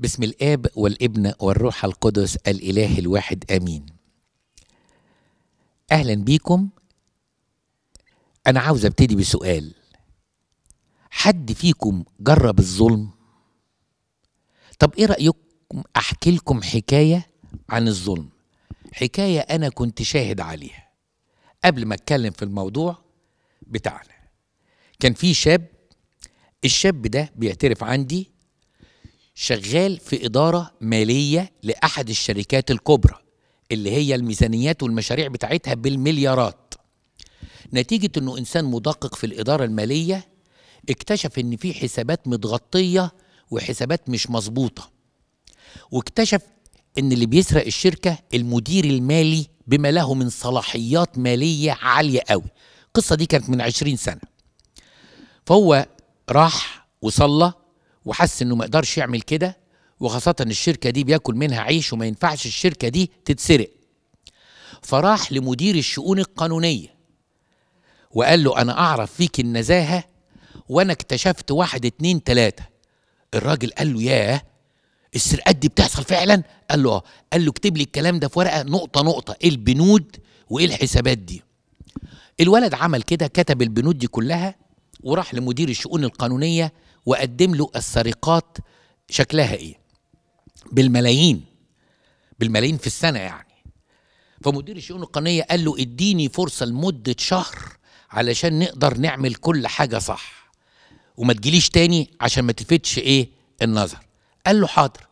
بسم الاب والابن والروح القدس الاله الواحد امين اهلا بيكم انا عاوز ابتدي بسؤال حد فيكم جرب الظلم طب ايه رايكم احكي لكم حكايه عن الظلم حكايه انا كنت شاهد عليها قبل ما اتكلم في الموضوع بتاعنا كان في شاب الشاب ده بيعترف عندي شغال في إدارة مالية لأحد الشركات الكبرى اللي هي الميزانيات والمشاريع بتاعتها بالمليارات نتيجة أنه إنسان مدقق في الإدارة المالية اكتشف أن في حسابات متغطية وحسابات مش مظبوطة واكتشف أن اللي بيسرق الشركة المدير المالي بما له من صلاحيات مالية عالية قوي القصة دي كانت من عشرين سنة فهو راح وصلى وحس انه ما يقدرش يعمل كده وخاصة الشركة دي بياكل منها عيش وما ينفعش الشركة دي تتسرق فراح لمدير الشؤون القانونية وقال له أنا أعرف فيك النزاهة وأنا اكتشفت واحد اتنين تلاتة الراجل قال له ياه السرقات دي بتحصل فعلا قال له اه قال له اكتب لي الكلام ده في ورقة نقطة نقطة ايه البنود وايه الحسابات دي الولد عمل كده كتب البنود دي كلها وراح لمدير الشؤون القانونية وقدم له السرقات شكلها ايه بالملايين بالملايين في السنه يعني فمدير الشؤون القانونيه قال له اديني فرصه لمده شهر علشان نقدر نعمل كل حاجه صح وما تجيليش تاني عشان ما تلفتش ايه النظر قال له حاضر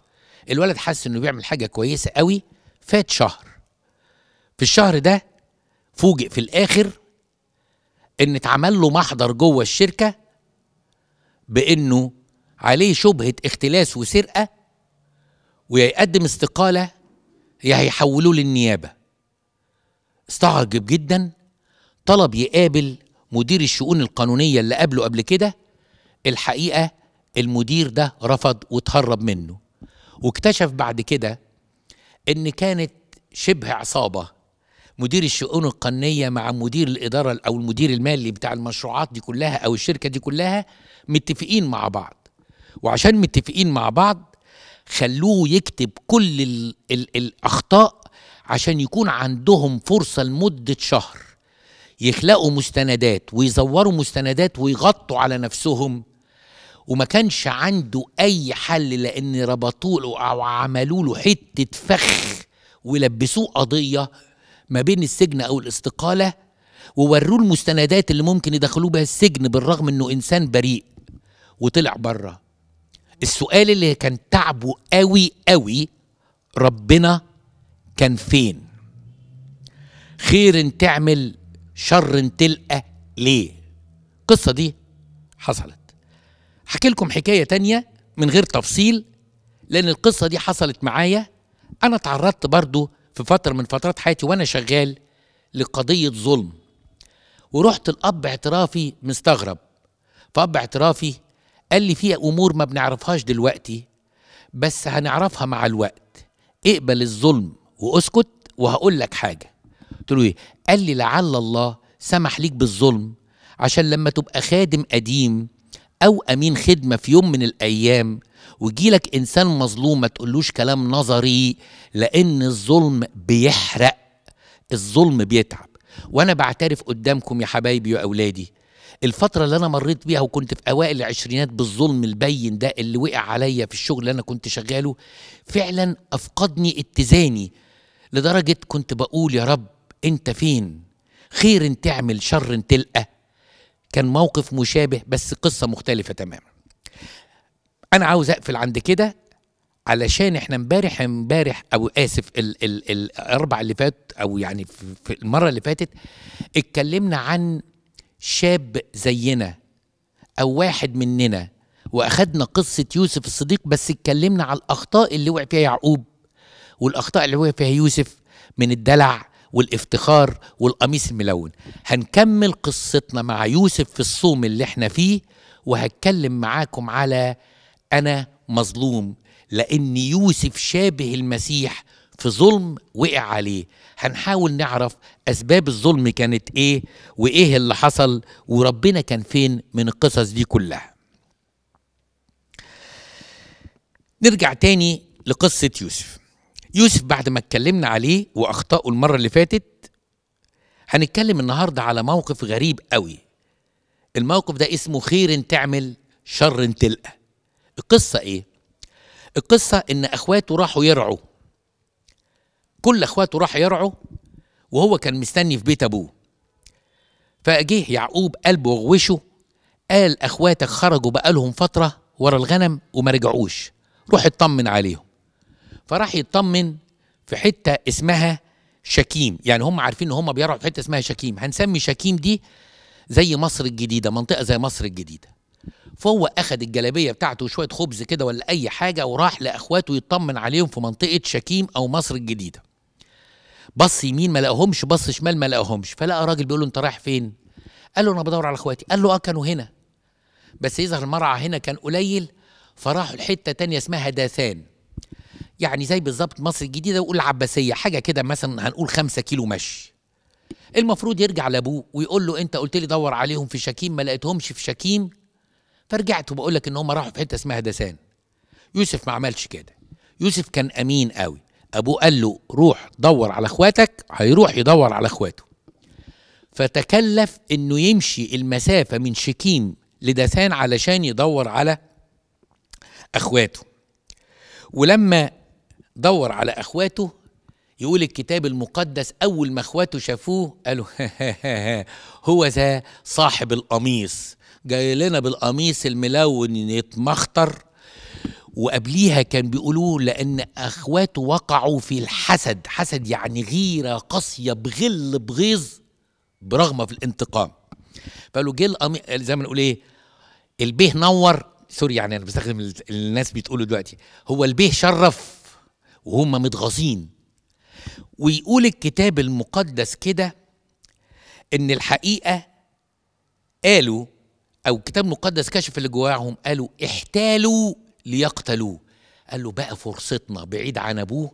الولد حس انه بيعمل حاجه كويسه قوي فات شهر في الشهر ده فوجئ في الاخر ان اتعمل له محضر جوه الشركه بانه عليه شبهه اختلاس وسرقه ويقدم استقاله يا هيحولوه للنيابه استعجب جدا طلب يقابل مدير الشؤون القانونيه اللي قابله قبل كده الحقيقه المدير ده رفض وتهرب منه واكتشف بعد كده ان كانت شبه عصابه مدير الشؤون القانونيه مع مدير الاداره او المدير المالي بتاع المشروعات دي كلها او الشركه دي كلها متفقين مع بعض وعشان متفقين مع بعض خلوه يكتب كل الـ الـ الأخطاء عشان يكون عندهم فرصة لمدة شهر يخلقوا مستندات ويزوروا مستندات ويغطوا على نفسهم وما كانش عنده أي حل لأن ربطوا له أو عملوا له حتة فخ ولبسوه قضية ما بين السجن أو الاستقالة ووروه المستندات اللي ممكن يدخلوه بها السجن بالرغم انه انسان بريء وطلع بره السؤال اللي كان تعبه قوي قوي ربنا كان فين خير تعمل شر تلقى ليه القصة دي حصلت حكي لكم حكاية تانية من غير تفصيل لأن القصة دي حصلت معايا أنا تعرضت برضو في فترة من فترات حياتي وأنا شغال لقضية ظلم ورحت الأب اعترافي مستغرب فأب اعترافي قال لي في امور ما بنعرفهاش دلوقتي بس هنعرفها مع الوقت اقبل الظلم واسكت وهقول لك حاجه قلت له ايه قال لي لعل الله سمح ليك بالظلم عشان لما تبقى خادم قديم او امين خدمه في يوم من الايام ويجيلك انسان مظلوم ما تقولوش كلام نظري لان الظلم بيحرق الظلم بيتعب وانا بعترف قدامكم يا حبايبي واولادي الفتره اللي انا مريت بيها وكنت في اوائل العشرينات بالظلم البين ده اللي وقع عليا في الشغل اللي انا كنت شغاله فعلا افقدني اتزاني لدرجه كنت بقول يا رب انت فين خير ان تعمل شر تلقى كان موقف مشابه بس قصه مختلفه تماما انا عاوز اقفل عند كده علشان احنا امبارح امبارح او اسف الاربع اللي فات او يعني في المره اللي فاتت اتكلمنا عن شاب زينا او واحد مننا واخدنا قصه يوسف الصديق بس اتكلمنا على الاخطاء اللي وقع فيها يعقوب والاخطاء اللي وقع فيها يوسف من الدلع والافتخار والقميص الملون هنكمل قصتنا مع يوسف في الصوم اللي احنا فيه وهتكلم معاكم على انا مظلوم لان يوسف شابه المسيح في ظلم وقع عليه هنحاول نعرف أسباب الظلم كانت إيه وإيه اللي حصل وربنا كان فين من القصص دي كلها نرجع تاني لقصة يوسف يوسف بعد ما اتكلمنا عليه وأخطائه المرة اللي فاتت هنتكلم النهاردة على موقف غريب قوي الموقف ده اسمه خير تعمل شر تلقى القصة ايه القصة ان اخواته راحوا يرعوا كل اخواته راح يرعوا وهو كان مستني في بيت ابوه فجه يعقوب قلبه وغوشه قال اخواتك خرجوا بقالهم فتره ورا الغنم وما رجعوش روح اطمن عليهم فراح يطمن في حته اسمها شكيم يعني هم عارفين ان هم بيرعوا في حته اسمها شكيم هنسمي شكيم دي زي مصر الجديده منطقه زي مصر الجديده فهو اخد الجلابيه بتاعته وشويه خبز كده ولا اي حاجه وراح لاخواته يطمن عليهم في منطقه شكيم او مصر الجديده بص يمين ما لقاهمش بص شمال ما لقاهمش فلقى راجل بيقول له انت رايح فين قال له انا بدور على اخواتي قال له اه كانوا هنا بس يظهر المرعى هنا كان قليل فراحوا لحته تانية اسمها داثان يعني زي بالظبط مصر الجديده ويقول العباسيه حاجه كده مثلا هنقول خمسة كيلو مشي المفروض يرجع لابوه ويقول له انت قلت لي دور عليهم في شكيم ما لقيتهمش في شكيم فرجعت وبقول لك ان هم راحوا في حته اسمها داسان يوسف ما عملش كده يوسف كان امين قوي ابوه قال له روح دور على اخواتك هيروح يدور على اخواته فتكلف انه يمشي المسافه من شكيم لدسان علشان يدور على اخواته ولما دور على اخواته يقول الكتاب المقدس اول ما اخواته شافوه قالوا هو ذا صاحب القميص جاي لنا بالقميص الملون يتمخطر وقبليها كان بيقولوا لأن أخواته وقعوا في الحسد حسد يعني غيرة قاسية بغل بغيظ برغم في الانتقام فقالوا جه القميص زي ما نقول ايه البيه نور سوري يعني انا بستخدم الناس بتقوله دلوقتي هو البيه شرف وهم متغاظين ويقول الكتاب المقدس كده ان الحقيقه قالوا او الكتاب المقدس كشف اللي جواهم قالوا احتالوا ليقتلوه قال له بقى فرصتنا بعيد عن ابوه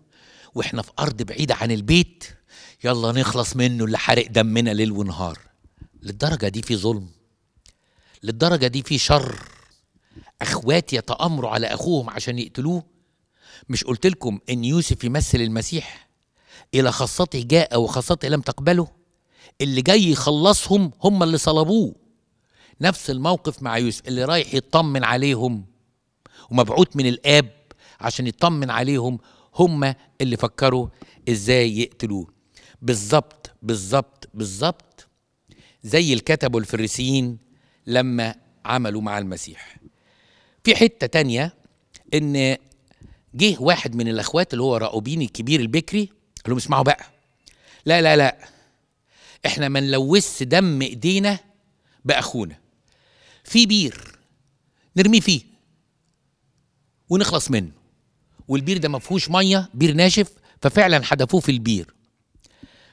واحنا في ارض بعيده عن البيت يلا نخلص منه اللي حارق دمنا ليل ونهار للدرجه دي في ظلم للدرجه دي في شر اخوات يتامروا على اخوهم عشان يقتلوه مش قلت لكم ان يوسف يمثل المسيح الى خاصته جاء وخاصته لم تقبله اللي جاي يخلصهم هم اللي صلبوه نفس الموقف مع يوسف اللي رايح يطمن عليهم ومبعوث من الاب عشان يطمن عليهم هم اللي فكروا ازاي يقتلوه بالظبط بالظبط بالظبط زي الكتبه الفريسيين لما عملوا مع المسيح في حتة تانية ان جه واحد من الاخوات اللي هو راؤوبين الكبير البكري قال لهم اسمعوا بقى لا لا لا احنا ما نلوثش دم ايدينا باخونا في بير نرميه فيه ونخلص منه والبير ده ما فيهوش ميه بير ناشف ففعلا حدفوه في البير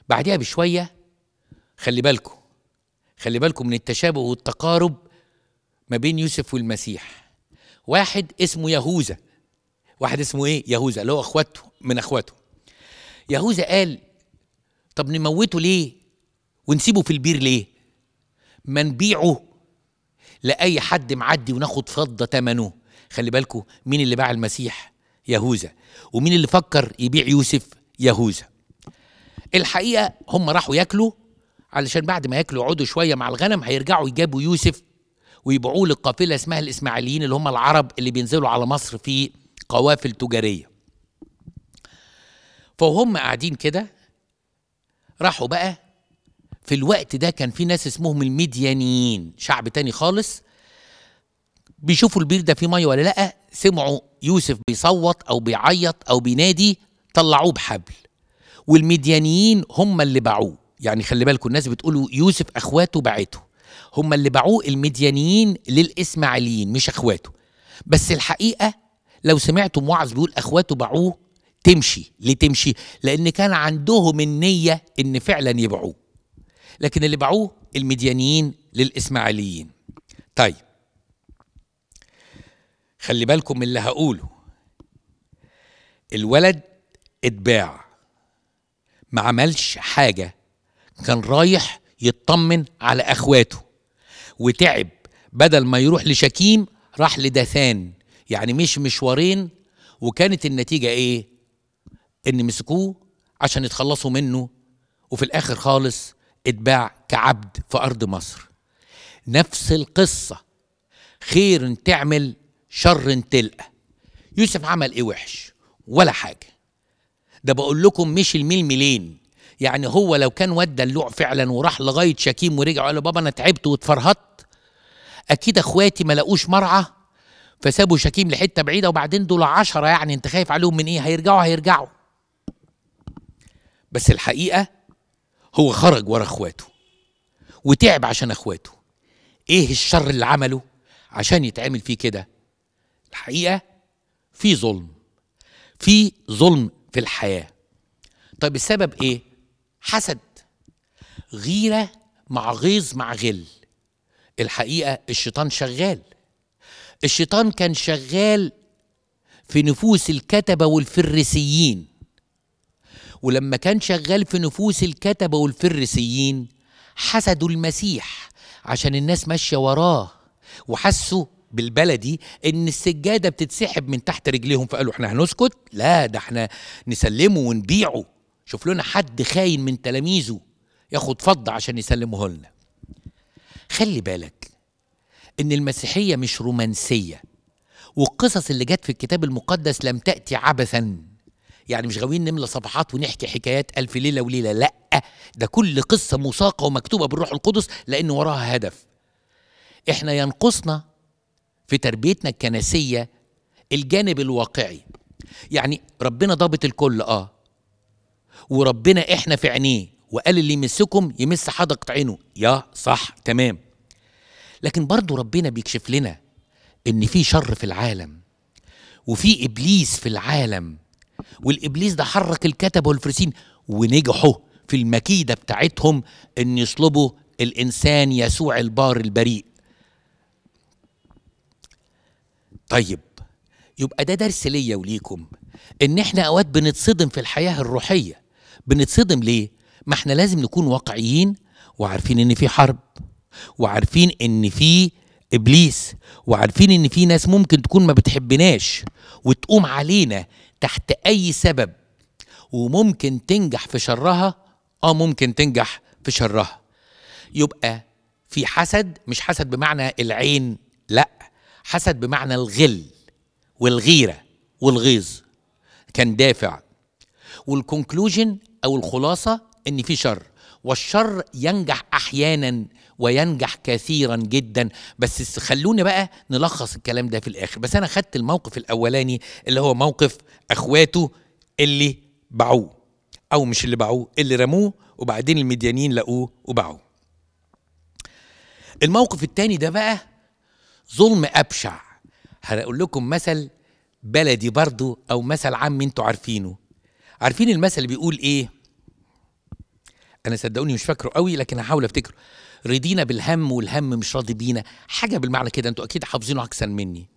بعدها بشويه خلي بالكم خلي بالكم من التشابه والتقارب ما بين يوسف والمسيح واحد اسمه يهوذا واحد اسمه ايه يهوذا اللي هو اخواته من اخواته يهوذا قال طب نموته ليه ونسيبه في البير ليه ما نبيعه لاي حد معدي وناخد فضه ثمنه خلي بالكم مين اللي باع المسيح يهوذا ومين اللي فكر يبيع يوسف يهوذا الحقيقه هم راحوا ياكلوا علشان بعد ما ياكلوا يقعدوا شويه مع الغنم هيرجعوا يجابوا يوسف ويبيعوه للقافله اسمها الاسماعيليين اللي هم العرب اللي بينزلوا على مصر في قوافل تجاريه فهم قاعدين كده راحوا بقى في الوقت ده كان في ناس اسمهم الميديانيين شعب تاني خالص بيشوفوا البير ده فيه ميه ولا لا سمعوا يوسف بيصوت او بيعيط او بينادي طلعوه بحبل والمديانيين هم اللي باعوه يعني خلي بالكم الناس بتقولوا يوسف اخواته باعته هم اللي باعوه المديانيين للاسماعيليين مش اخواته بس الحقيقه لو سمعتوا موعظ بيقول اخواته باعوه تمشي ليه تمشي لان كان عندهم النيه ان فعلا يبيعوه لكن اللي باعوه المديانيين للاسماعيليين طيب خلي بالكم من اللي هقوله الولد اتباع ما عملش حاجة كان رايح يطمن على أخواته وتعب بدل ما يروح لشكيم راح لدثان يعني مش مشوارين وكانت النتيجة إيه؟ إن مسكوه عشان يتخلصوا منه وفي الآخر خالص اتباع كعبد في أرض مصر نفس القصة خير تعمل شر تلقى يوسف عمل ايه وحش ولا حاجه ده بقول لكم مشي الميل ميلين يعني هو لو كان ودى اللوع فعلا وراح لغايه شكيم ورجع قال له بابا انا تعبت واتفرهدت اكيد اخواتي ما لاقوش مرعى فسابوا شكيم لحته بعيده وبعدين دول عشرة يعني انت خايف عليهم من ايه هيرجعوا هيرجعوا بس الحقيقه هو خرج ورا اخواته وتعب عشان اخواته ايه الشر اللي عمله عشان يتعمل فيه كده الحقيقه في ظلم في ظلم في الحياه طيب السبب ايه حسد غيره مع غيظ مع غل الحقيقه الشيطان شغال الشيطان كان شغال في نفوس الكتبه والفريسيين ولما كان شغال في نفوس الكتبه والفريسيين حسدوا المسيح عشان الناس ماشيه وراه وحسوا بالبلدي ان السجاده بتتسحب من تحت رجليهم فقالوا احنا هنسكت لا ده احنا نسلمه ونبيعه شوف لنا حد خاين من تلاميذه ياخد فض عشان يسلمه لنا خلي بالك ان المسيحيه مش رومانسيه والقصص اللي جت في الكتاب المقدس لم تاتي عبثا يعني مش غاويين نملى صفحات ونحكي حكايات ألف ليلة وليلة لأ ده كل قصة مساقة ومكتوبة بالروح القدس لأن وراها هدف إحنا ينقصنا في تربيتنا الكنسيه الجانب الواقعي يعني ربنا ضابط الكل اه وربنا احنا في عينيه وقال اللي يمسكم يمس حدقة عينه يا صح تمام لكن برضو ربنا بيكشف لنا ان في شر في العالم وفي ابليس في العالم والابليس ده حرك الكتب والفرسين ونجحوا في المكيده بتاعتهم ان يصلبوا الانسان يسوع البار البريء طيب يبقى ده درس ليا وليكم ان احنا اوقات بنتصدم في الحياه الروحيه بنتصدم ليه ما احنا لازم نكون واقعيين وعارفين ان في حرب وعارفين ان في ابليس وعارفين ان في ناس ممكن تكون ما بتحبناش وتقوم علينا تحت اي سبب وممكن تنجح في شرها اه ممكن تنجح في شرها يبقى في حسد مش حسد بمعنى العين لا حسد بمعنى الغل والغيرة والغيظ كان دافع والكونكلوجن أو الخلاصة إن في شر والشر ينجح أحيانا وينجح كثيرا جدا بس خلونا بقى نلخص الكلام ده في الآخر بس أنا خدت الموقف الأولاني اللي هو موقف أخواته اللي باعوه أو مش اللي باعوه اللي رموه وبعدين المديانين لقوه وباعوه الموقف الثاني ده بقى ظلم أبشع هنقول لكم مثل بلدي برضو أو مثل عام انتوا عارفينه عارفين المثل اللي بيقول إيه أنا صدقوني مش فاكره قوي لكن هحاول أفتكره رضينا بالهم والهم مش راضي بينا حاجة بالمعنى كده انتوا أكيد حافظينه أحسن مني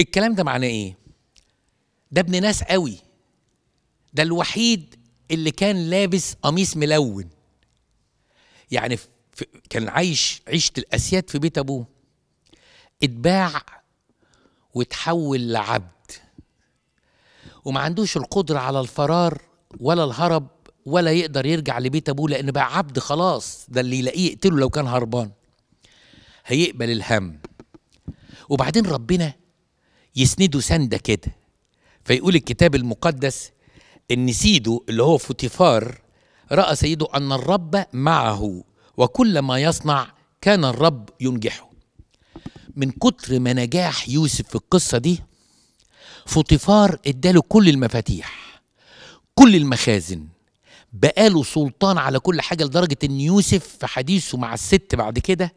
الكلام ده معناه إيه ده ابن ناس قوي ده الوحيد اللي كان لابس قميص ملون يعني كان عايش عيشة الأسياد في بيت أبوه اتباع وتحول لعبد وما عندوش القدرة على الفرار ولا الهرب ولا يقدر يرجع لبيت أبوه لأن بقى عبد خلاص ده اللي يلاقيه يقتله لو كان هربان هيقبل الهم وبعدين ربنا يسنده سندة كده فيقول الكتاب المقدس إن سيده اللي هو فوتيفار رأى سيده أن الرب معه وكل ما يصنع كان الرب ينجحه من كتر ما نجاح يوسف في القصه دي فطيفار اداله كل المفاتيح كل المخازن بقاله سلطان على كل حاجه لدرجه ان يوسف في حديثه مع الست بعد كده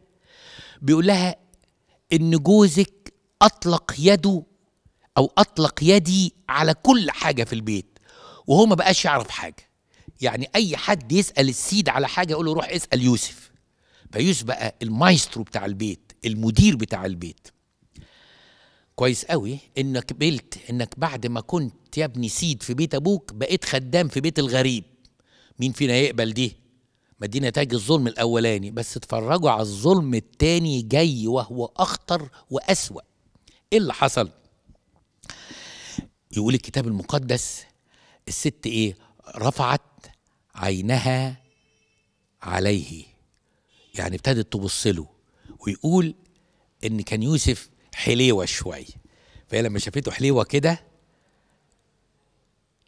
بيقول لها ان جوزك اطلق يده او اطلق يدي على كل حاجه في البيت وهو ما بقاش يعرف حاجه يعني اي حد يسال السيد على حاجه يقول له روح اسال يوسف فيوسف بقى المايسترو بتاع البيت المدير بتاع البيت كويس قوي انك قبلت انك بعد ما كنت يا ابني سيد في بيت ابوك بقيت خدام في بيت الغريب مين فينا يقبل دي ما دي نتاج الظلم الاولاني بس اتفرجوا على الظلم التاني جاي وهو اخطر واسوا ايه اللي حصل يقول الكتاب المقدس الست ايه رفعت عينها عليه يعني ابتدت تبص له ويقول ان كان يوسف حليوه شويه فهي لما شافته حليوه كده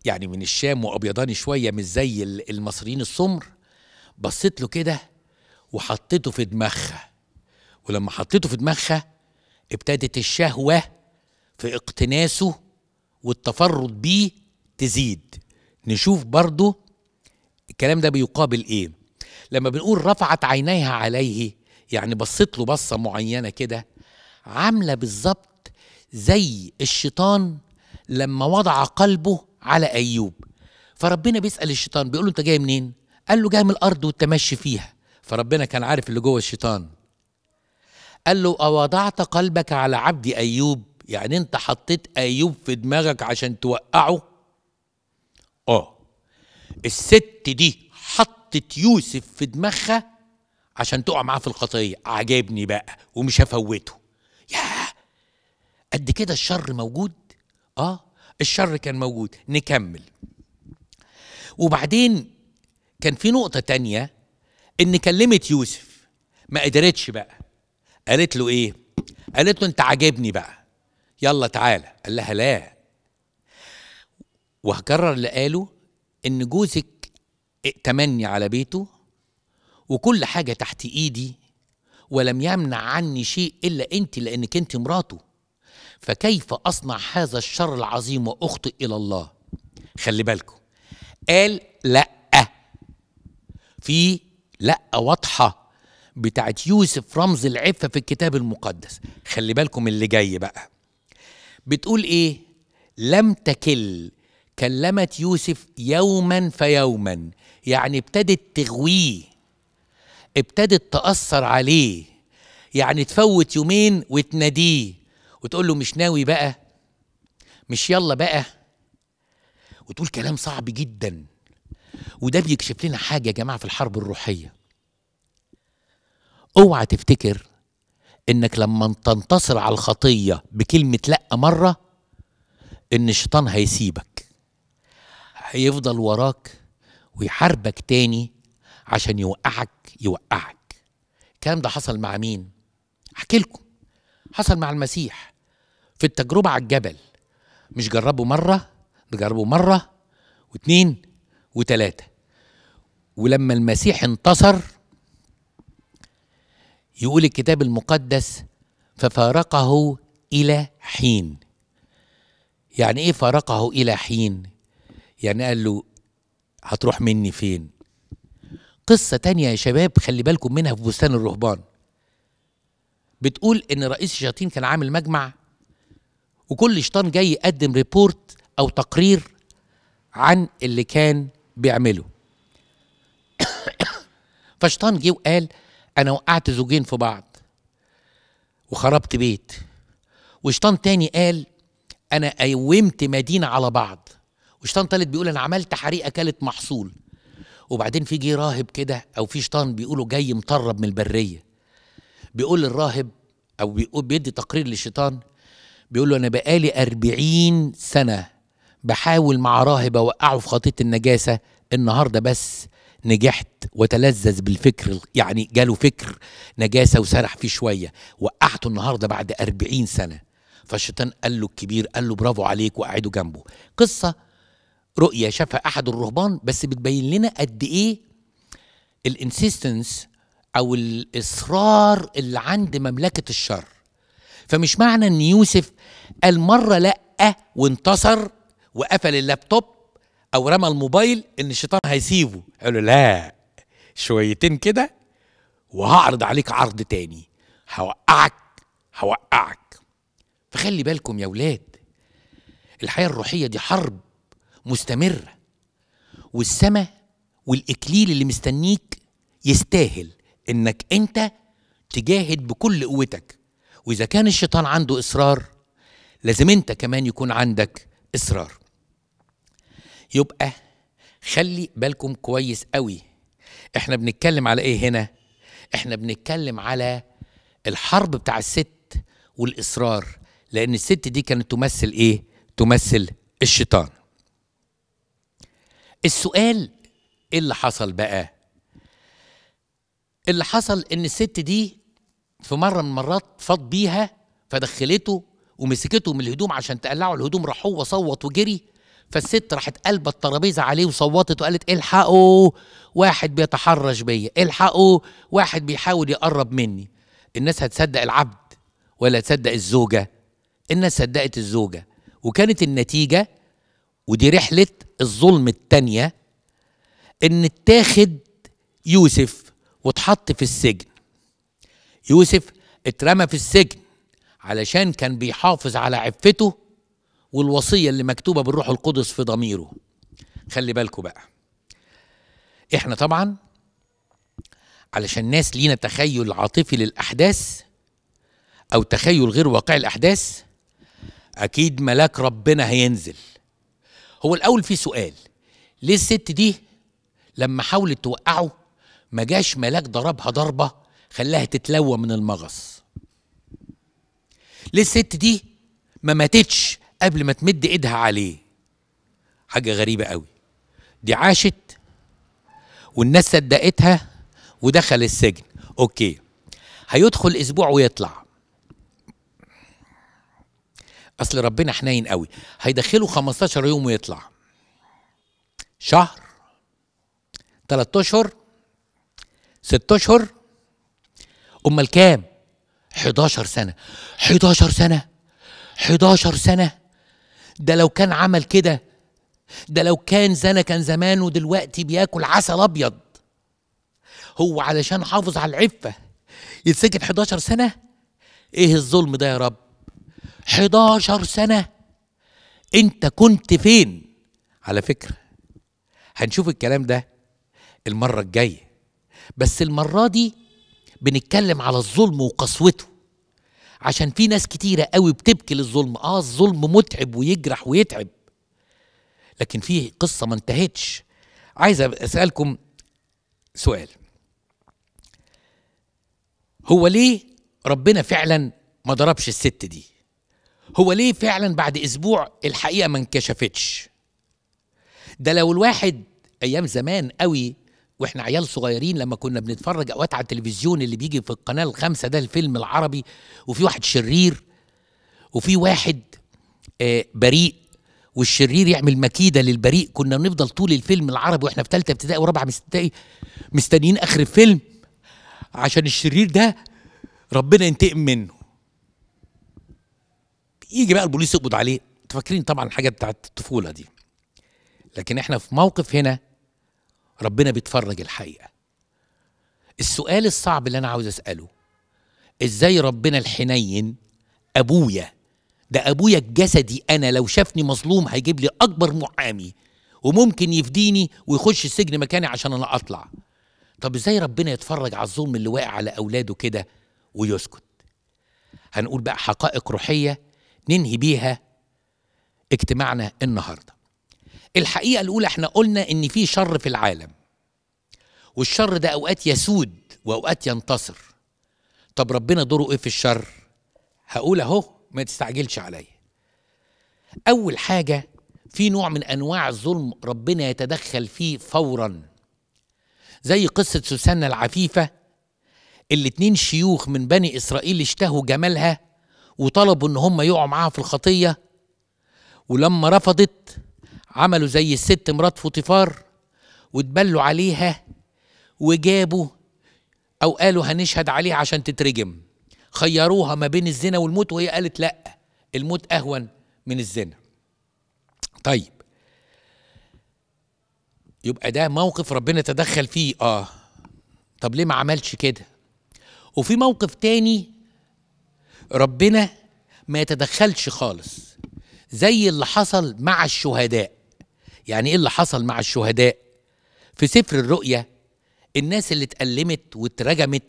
يعني من الشام وابيضاني شويه مش زي المصريين السمر بصيت له كده وحطيته في دماغها ولما حطيته في دماغها ابتدت الشهوه في اقتناسه والتفرد بيه تزيد نشوف برضه الكلام ده بيقابل ايه لما بنقول رفعت عينيها عليه يعني بصيت له بصه معينه كده عامله بالظبط زي الشيطان لما وضع قلبه على ايوب فربنا بيسال الشيطان بيقول له انت جاي منين قال له جاي من الارض والتمشي فيها فربنا كان عارف اللي جوه الشيطان قال له اوضعت قلبك على عبد ايوب يعني انت حطيت ايوب في دماغك عشان توقعه اه الست دي حطت يوسف في دماغها عشان تقع معاه في الخطيه عجبني بقى ومش هفوته ياه قد كده الشر موجود اه الشر كان موجود نكمل وبعدين كان في نقطه تانية ان كلمت يوسف ما قدرتش بقى قالت له ايه قالت له انت عاجبني بقى يلا تعالى قال لها لا وهكرر اللي قاله ان جوزك ائتمني على بيته وكل حاجة تحت إيدي ولم يمنع عني شيء إلا أنت لأنك أنت مراته فكيف أصنع هذا الشر العظيم وأخطئ إلى الله خلي بالكم قال لأ في لأ واضحة بتاعت يوسف رمز العفة في الكتاب المقدس خلي بالكم اللي جاي بقى بتقول إيه لم تكل كلمت يوسف يوما فيوما يعني ابتدت تغويه ابتدت تأثر عليه يعني تفوت يومين وتناديه وتقول له مش ناوي بقى مش يلا بقى وتقول كلام صعب جدا وده بيكشف لنا حاجة يا جماعة في الحرب الروحية اوعى تفتكر انك لما تنتصر على الخطية بكلمة لأ مرة ان الشيطان هيسيبك هيفضل وراك ويحاربك تاني عشان يوقعك يوقعك الكلام ده حصل مع مين احكي لكم حصل مع المسيح في التجربة على الجبل مش جربوا مرة ده مرة واثنين وثلاثة ولما المسيح انتصر يقول الكتاب المقدس ففارقه إلى حين يعني إيه فارقه إلى حين يعني قال له هتروح مني فين قصة تانية يا شباب خلي بالكم منها في بستان الرهبان بتقول ان رئيس الشياطين كان عامل مجمع وكل شيطان جاي يقدم ريبورت او تقرير عن اللي كان بيعمله فشيطان جه وقال انا وقعت زوجين في بعض وخربت بيت وشيطان تاني قال انا قومت مدينه على بعض وشيطان تالت بيقول انا عملت حريقه كانت محصول وبعدين في جه راهب كده او في شيطان بيقولوا جاي مطرب من البريه بيقول للراهب او بيقول بيدي تقرير للشيطان بيقول له انا بقالي أربعين سنه بحاول مع راهب اوقعه في خطيط النجاسه النهارده بس نجحت وتلذذ بالفكر يعني جاله فكر نجاسه وسرح فيه شويه وقعته النهارده بعد أربعين سنه فالشيطان قال له الكبير قال له برافو عليك وقعده جنبه قصه رؤية شافها أحد الرهبان بس بتبين لنا قد إيه الانسيستنس أو الإصرار اللي عند مملكة الشر فمش معنى إن يوسف قال مرة لأ وانتصر وقفل اللابتوب أو رمى الموبايل إن الشيطان هيسيبه قال له لا شويتين كده وهعرض عليك عرض تاني هوقعك هوقعك فخلي بالكم يا ولاد الحياة الروحية دي حرب مستمرة والسماء والإكليل اللي مستنيك يستاهل إنك أنت تجاهد بكل قوتك وإذا كان الشيطان عنده إصرار لازم أنت كمان يكون عندك إصرار يبقى خلي بالكم كويس قوي احنا بنتكلم على ايه هنا احنا بنتكلم على الحرب بتاع الست والإصرار لأن الست دي كانت تمثل ايه تمثل الشيطان السؤال ايه اللي حصل بقى اللي حصل ان الست دي في مره من المرات فاض بيها فدخلته ومسكته من الهدوم عشان تقلعه الهدوم راح هو صوت وجري فالست راحت قلبه الترابيزه عليه وصوتت وقالت الحقوا واحد بيتحرش بيا الحقوا واحد بيحاول يقرب مني الناس هتصدق العبد ولا تصدق الزوجه الناس صدقت الزوجه وكانت النتيجه ودي رحله الظلم التانية ان اتاخد يوسف واتحط في السجن يوسف اترمى في السجن علشان كان بيحافظ على عفته والوصية اللي مكتوبة بالروح القدس في ضميره خلي بالكوا بقى احنا طبعا علشان ناس لينا تخيل عاطفي للأحداث أو تخيل غير واقعي الأحداث أكيد ملاك ربنا هينزل هو الاول في سؤال ليه الست دي لما حاولت توقعه ما جاش ملاك ضربها ضربه خلاها تتلوى من المغص ليه الست دي ما ماتتش قبل ما تمد ايدها عليه حاجه غريبه قوي دي عاشت والناس صدقتها ودخل السجن اوكي هيدخل اسبوع ويطلع اصل ربنا حنين قوي هيدخله 15 يوم ويطلع شهر ثلاثة اشهر ستة اشهر امال كام 11 سنه 11 سنه 11 سنه ده لو كان عمل كده ده لو كان زنا كان زمان ودلوقتي بياكل عسل ابيض هو علشان حافظ على العفه يتسجن 11 سنه ايه الظلم ده يا رب 11 سنة أنت كنت فين على فكرة هنشوف الكلام ده المرة الجاية بس المرة دي بنتكلم على الظلم وقسوته عشان في ناس كتيرة قوي بتبكي للظلم آه الظلم متعب ويجرح ويتعب لكن في قصة ما انتهتش عايز أسألكم سؤال هو ليه ربنا فعلا ما ضربش الست دي هو ليه فعلا بعد اسبوع الحقيقه ما انكشفتش ده لو الواحد ايام زمان قوي واحنا عيال صغيرين لما كنا بنتفرج اوقات على التلفزيون اللي بيجي في القناه الخامسه ده الفيلم العربي وفي واحد شرير وفي واحد آه بريء والشرير يعمل مكيده للبريء كنا بنفضل طول الفيلم العربي واحنا في ثالثه ابتدائي ورابعه ابتدائي مستنيين اخر الفيلم عشان الشرير ده ربنا ينتقم منه يجي بقى البوليس يقبض عليه انتوا فاكرين طبعا الحاجات بتاعت الطفوله دي لكن احنا في موقف هنا ربنا بيتفرج الحقيقه السؤال الصعب اللي انا عاوز اساله ازاي ربنا الحنين ابويا ده ابويا الجسدي انا لو شافني مظلوم هيجيب لي اكبر محامي وممكن يفديني ويخش السجن مكاني عشان انا اطلع طب ازاي ربنا يتفرج على الظلم اللي واقع على اولاده كده ويسكت هنقول بقى حقائق روحيه ننهي بيها اجتماعنا النهارده الحقيقه الاولى احنا قلنا ان في شر في العالم والشر ده اوقات يسود واوقات ينتصر طب ربنا دوره ايه في الشر هقول اهو ما تستعجلش عليا اول حاجه في نوع من انواع الظلم ربنا يتدخل فيه فورا زي قصه سوسنه العفيفه اللي اتنين شيوخ من بني اسرائيل اشتهوا جمالها وطلبوا ان هم يقعوا معاها في الخطيه ولما رفضت عملوا زي الست مرات فوطيفار واتبلوا عليها وجابوا او قالوا هنشهد عليها عشان تترجم خيروها ما بين الزنا والموت وهي قالت لا الموت اهون من الزنا طيب يبقى ده موقف ربنا تدخل فيه اه طب ليه ما عملش كده وفي موقف تاني ربنا ما يتدخلش خالص زي اللي حصل مع الشهداء يعني ايه اللي حصل مع الشهداء في سفر الرؤيا الناس اللي اتألمت واترجمت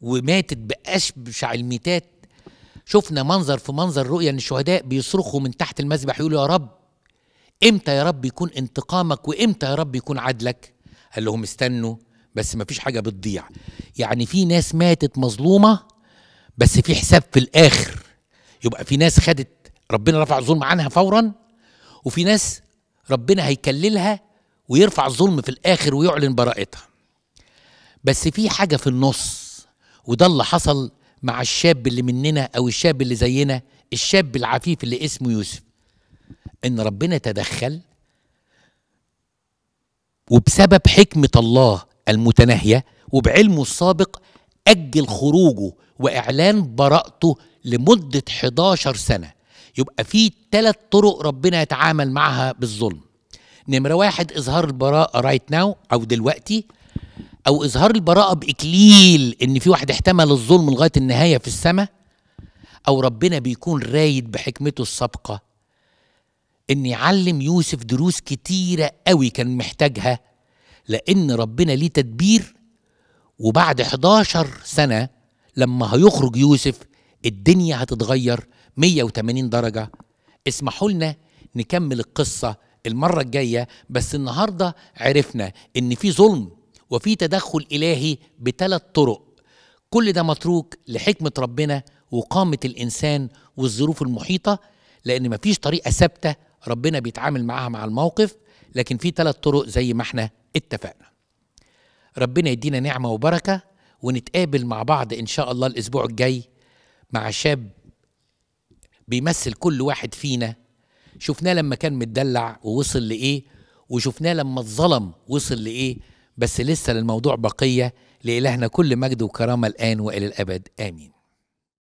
وماتت بأشبع الميتات شفنا منظر في منظر رؤيا ان الشهداء بيصرخوا من تحت المذبح يقولوا يا رب امتى يا رب يكون انتقامك وامتى يا رب يكون عدلك قال لهم استنوا بس مفيش حاجه بتضيع يعني في ناس ماتت مظلومه بس في حساب في الاخر يبقى في ناس خدت ربنا رفع الظلم عنها فورا وفي ناس ربنا هيكللها ويرفع الظلم في الاخر ويعلن براءتها بس في حاجه في النص وده اللي حصل مع الشاب اللي مننا او الشاب اللي زينا الشاب العفيف اللي اسمه يوسف ان ربنا تدخل وبسبب حكمه الله المتناهيه وبعلمه السابق أجل خروجه وإعلان براءته لمدة 11 سنة يبقى في ثلاث طرق ربنا يتعامل معها بالظلم نمرة واحد إظهار البراءة رايت ناو أو دلوقتي أو إظهار البراءة بإكليل إن في واحد احتمل الظلم لغاية النهاية في السماء أو ربنا بيكون رايد بحكمته السابقة إن يعلم يوسف دروس كتيرة قوي كان محتاجها لأن ربنا ليه تدبير وبعد 11 سنة لما هيخرج يوسف الدنيا هتتغير 180 درجة اسمحوا لنا نكمل القصة المرة الجاية بس النهاردة عرفنا إن في ظلم وفي تدخل إلهي بثلاث طرق كل ده متروك لحكمة ربنا وقامة الإنسان والظروف المحيطة لأن مفيش طريقة ثابتة ربنا بيتعامل معاها مع الموقف لكن في ثلاث طرق زي ما احنا اتفقنا ربنا يدينا نعمه وبركه ونتقابل مع بعض ان شاء الله الاسبوع الجاي مع شاب بيمثل كل واحد فينا شفناه لما كان متدلع ووصل لايه وشفناه لما اتظلم وصل لايه بس لسه للموضوع بقيه لالهنا كل مجد وكرامه الان والى الابد امين